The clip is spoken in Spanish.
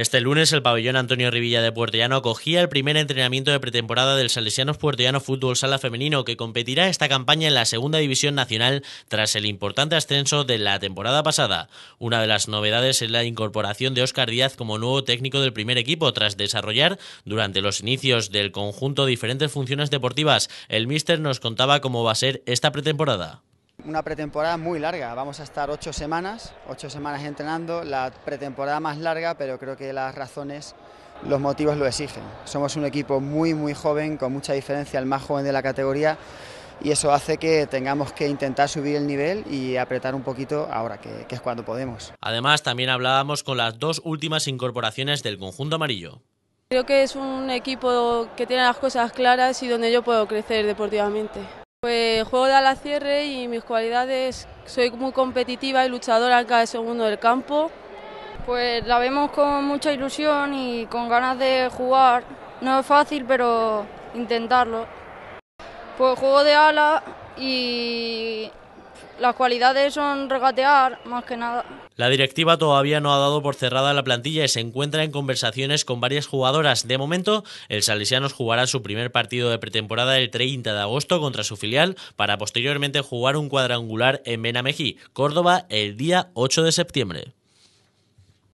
Este lunes el pabellón Antonio Rivilla de Puertollano acogía el primer entrenamiento de pretemporada del Salesianos Puertollano Fútbol Sala Femenino que competirá esta campaña en la Segunda División Nacional tras el importante ascenso de la temporada pasada. Una de las novedades es la incorporación de Óscar Díaz como nuevo técnico del primer equipo tras desarrollar durante los inicios del conjunto diferentes funciones deportivas. El míster nos contaba cómo va a ser esta pretemporada. Una pretemporada muy larga, vamos a estar ocho semanas, ocho semanas entrenando, la pretemporada más larga, pero creo que las razones, los motivos lo exigen. Somos un equipo muy, muy joven, con mucha diferencia, el más joven de la categoría, y eso hace que tengamos que intentar subir el nivel y apretar un poquito ahora, que, que es cuando podemos. Además, también hablábamos con las dos últimas incorporaciones del conjunto amarillo. Creo que es un equipo que tiene las cosas claras y donde yo puedo crecer deportivamente. Pues juego de ala cierre y mis cualidades, soy muy competitiva y luchadora en cada segundo del campo. Pues la vemos con mucha ilusión y con ganas de jugar. No es fácil, pero intentarlo. Pues juego de ala y las cualidades son regatear, más que nada. La directiva todavía no ha dado por cerrada la plantilla y se encuentra en conversaciones con varias jugadoras. De momento, el Salesianos jugará su primer partido de pretemporada el 30 de agosto contra su filial para posteriormente jugar un cuadrangular en Benamejí, Córdoba, el día 8 de septiembre.